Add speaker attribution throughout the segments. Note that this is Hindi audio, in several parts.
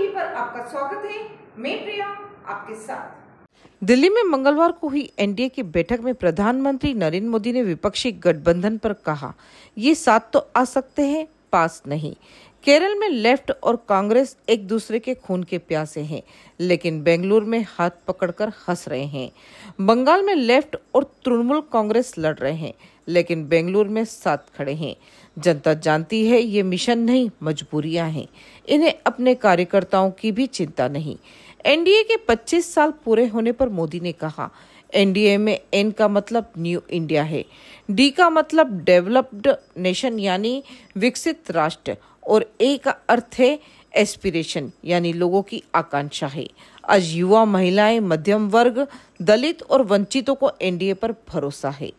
Speaker 1: टीवी पर आपका स्वागत है मैं प्रिया आपके साथ दिल्ली में मंगलवार को हुई एनडीए की बैठक में प्रधानमंत्री नरेंद्र मोदी ने विपक्षी गठबंधन पर कहा ये साथ तो आ सकते हैं पास नहीं केरल में लेफ्ट और कांग्रेस एक दूसरे के खून के प्यासे हैं लेकिन बेंगलुरु में हाथ पकड़कर हंस रहे हैं बंगाल में लेफ्ट और तृणमूल कांग्रेस लड़ रहे हैं लेकिन बेंगलुरु में साथ खड़े हैं जनता जानती है ये मिशन नहीं मजबूरियां हैं इन्हें अपने कार्यकर्ताओं की भी चिंता नहीं एनडीए के 25 साल पूरे होने पर मोदी ने कहा एनडीए में एन का मतलब न्यू इंडिया है डी का मतलब डेवलप्ड नेशन यानी विकसित राष्ट्र और ए का अर्थ है एस्पिरेशन यानी लोगों की आकांक्षा है आज युवा महिलाएं मध्यम वर्ग दलित और वंचितों को एनडीए पर भरोसा है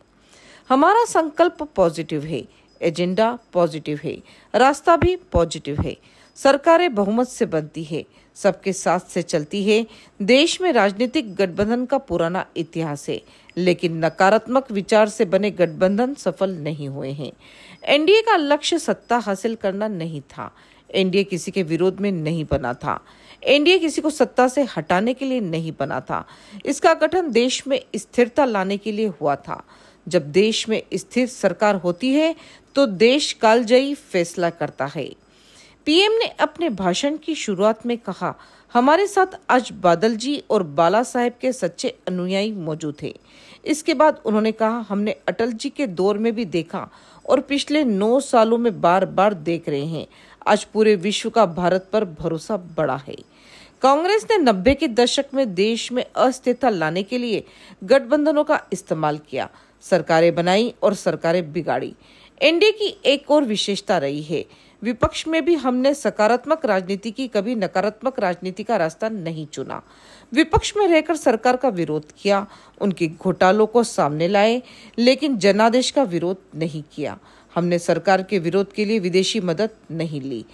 Speaker 1: हमारा संकल्प पॉजिटिव है एजेंडा पॉजिटिव है रास्ता भी पॉजिटिव है सरकारें बहुमत से बनती है सबके साथ से चलती है देश में राजनीतिक गठबंधन का पुराना इतिहास है लेकिन नकारात्मक विचार से बने गठबंधन सफल नहीं हुए हैं एनडीए का लक्ष्य सत्ता हासिल करना नहीं था एनडीए किसी के विरोध में नहीं बना था एनडीए किसी को सत्ता से हटाने के लिए नहीं बना था इसका गठन देश में स्थिरता लाने के लिए हुआ था जब देश में स्थिर सरकार होती है तो देश कालजयी फैसला करता है पीएम ने अपने भाषण की शुरुआत में कहा हमारे साथ आज बादल जी और बाला साहेब के सच्चे अनुयायी मौजूद थे इसके बाद उन्होंने कहा हमने अटल जी के दौर में भी देखा और पिछले नौ सालों में बार बार देख रहे हैं आज पूरे विश्व का भारत पर भरोसा बढ़ा है कांग्रेस ने नब्बे के दशक में देश में अस्थिरता लाने के लिए गठबंधनों का इस्तेमाल किया सरकारें बनाई और सरकारें बिगाड़ी एनडीए की एक और विशेषता रही है विपक्ष में भी हमने सकारात्मक राजनीति की कभी नकारात्मक राजनीति का रास्ता नहीं चुना विपक्ष में रहकर सरकार का विरोध किया उनके घोटालों को सामने लाए लेकिन जनादेश का विरोध नहीं किया हमने सरकार के विरोध के लिए विदेशी मदद नहीं ली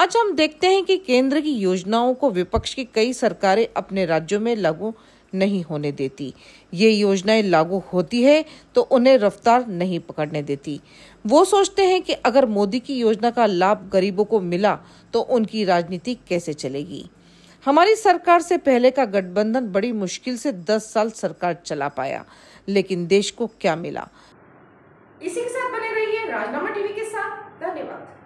Speaker 1: आज हम देखते हैं कि केंद्र की योजनाओं को विपक्ष की कई सरकारें अपने राज्यों में लागू नहीं होने देती ये योजनाएं लागू होती है तो उन्हें रफ्तार नहीं पकड़ने देती वो सोचते हैं कि अगर मोदी की योजना का लाभ गरीबों को मिला तो उनकी राजनीति कैसे चलेगी हमारी सरकार से पहले का गठबंधन बड़ी मुश्किल से 10 साल सरकार चला पाया लेकिन देश को क्या मिला इसी के साथ बने रहिए राजनामा टीवी के साथ धन्यवाद